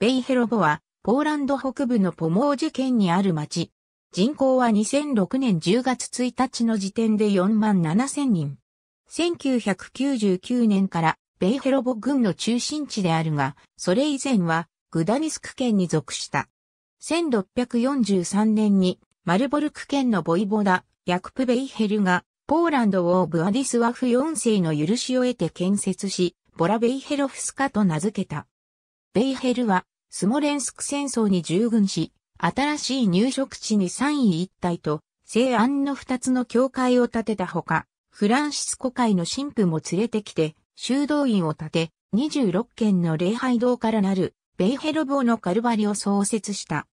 ベイヘロボは、ポーランド北部のポモージ県にある町。人口は2006年10月1日の時点で4万7千人。1999年からベイヘロボ軍の中心地であるが、それ以前はグダニスク県に属した。1643年にマルボルク県のボイボダ、ヤクプベイヘルがポーランドをブアディスワフ4世の許しを得て建設し、ボラベイヘロフスカと名付けた。ベイヘルはスモレンスク戦争に従軍し、新しい入植地に三位一体と、西安の二つの教会を建てたほか、フランシスコ会の神父も連れてきて、修道院を建て、26軒の礼拝堂からなる、ベイヘルボのカルバリを創設した。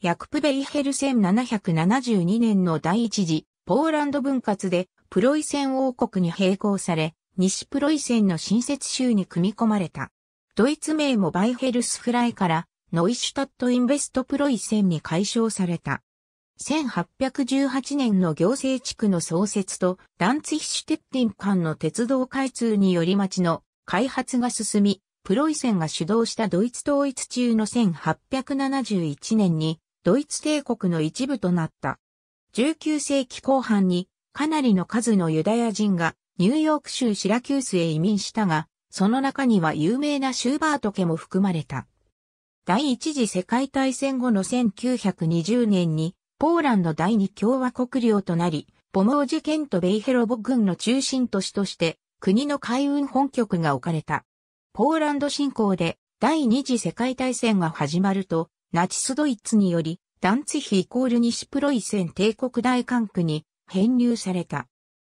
ヤクプベイヘル1772年の第一次、ポーランド分割で、プロイセン王国に並行され、西プロイセンの新設州に組み込まれた。ドイツ名もバイヘルスフライからノイシュタットインベストプロイセンに解消された。1818年の行政地区の創設とダンツヒシュテッティン間の鉄道開通により町の開発が進み、プロイセンが主導したドイツ統一中の1871年にドイツ帝国の一部となった。19世紀後半にかなりの数のユダヤ人がニューヨーク州シラキュースへ移民したが、その中には有名なシューバート家も含まれた。第一次世界大戦後の1920年に、ポーランド第二共和国領となり、ポモージ県とベイヘロボ軍の中心都市として、国の海運本局が置かれた。ポーランド侵攻で第二次世界大戦が始まると、ナチスドイツにより、ダンツヒイコール西プロイセン帝国大管区に編入された。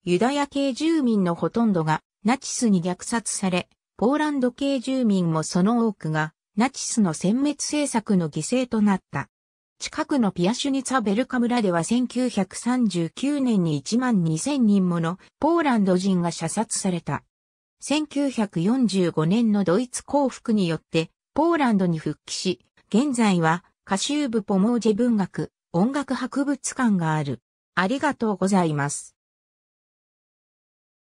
ユダヤ系住民のほとんどがナチスに虐殺され、ポーランド系住民もその多くが、ナチスの殲滅政策の犠牲となった。近くのピアシュニツァベルカ村では1939年に1万2000人ものポーランド人が射殺された。1945年のドイツ降伏によってポーランドに復帰し、現在はューブ・ポモージェ文学音楽博物館がある。ありがとうございます。